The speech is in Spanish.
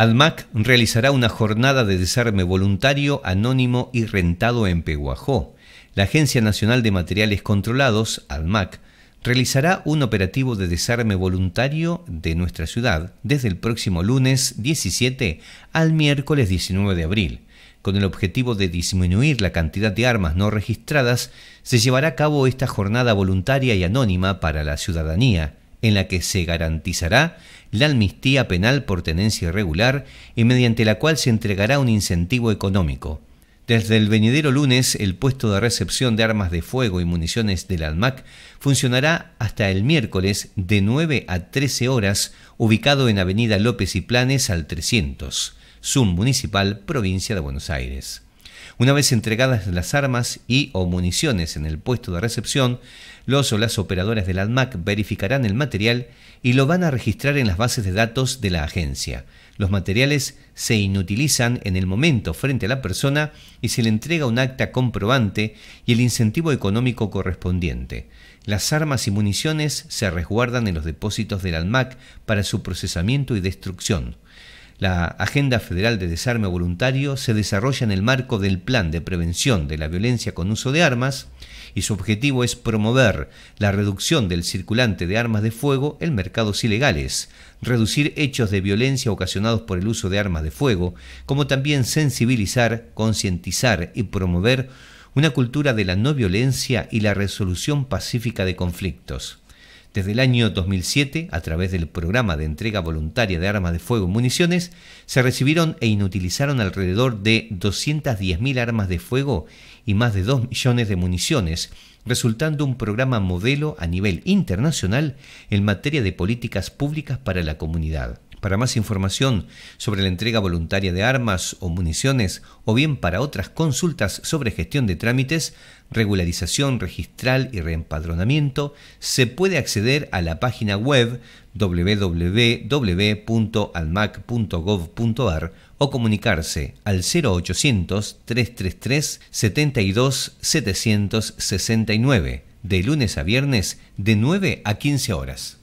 Almac realizará una jornada de desarme voluntario, anónimo y rentado en Peguajó. La Agencia Nacional de Materiales Controlados, (Almac) realizará un operativo de desarme voluntario de nuestra ciudad desde el próximo lunes 17 al miércoles 19 de abril. Con el objetivo de disminuir la cantidad de armas no registradas, se llevará a cabo esta jornada voluntaria y anónima para la ciudadanía en la que se garantizará la amnistía penal por tenencia irregular y mediante la cual se entregará un incentivo económico. Desde el venidero lunes, el puesto de recepción de armas de fuego y municiones del ALMAC funcionará hasta el miércoles de 9 a 13 horas, ubicado en Avenida López y Planes al 300, ZUM Municipal, Provincia de Buenos Aires. Una vez entregadas las armas y o municiones en el puesto de recepción, los o las operadoras del ADMAC verificarán el material y lo van a registrar en las bases de datos de la agencia. Los materiales se inutilizan en el momento frente a la persona y se le entrega un acta comprobante y el incentivo económico correspondiente. Las armas y municiones se resguardan en los depósitos del ALMAC para su procesamiento y destrucción. La Agenda Federal de Desarme Voluntario se desarrolla en el marco del Plan de Prevención de la Violencia con Uso de Armas y su objetivo es promover la reducción del circulante de armas de fuego en mercados ilegales, reducir hechos de violencia ocasionados por el uso de armas de fuego, como también sensibilizar, concientizar y promover una cultura de la no violencia y la resolución pacífica de conflictos. Desde el año 2007, a través del programa de entrega voluntaria de armas de fuego y municiones, se recibieron e inutilizaron alrededor de 210.000 armas de fuego y más de 2 millones de municiones, resultando un programa modelo a nivel internacional en materia de políticas públicas para la comunidad. Para más información sobre la entrega voluntaria de armas o municiones, o bien para otras consultas sobre gestión de trámites, regularización registral y reempadronamiento, se puede acceder a la página web www.almac.gov.ar o comunicarse al 0800 333 72 769 de lunes a viernes de 9 a 15 horas.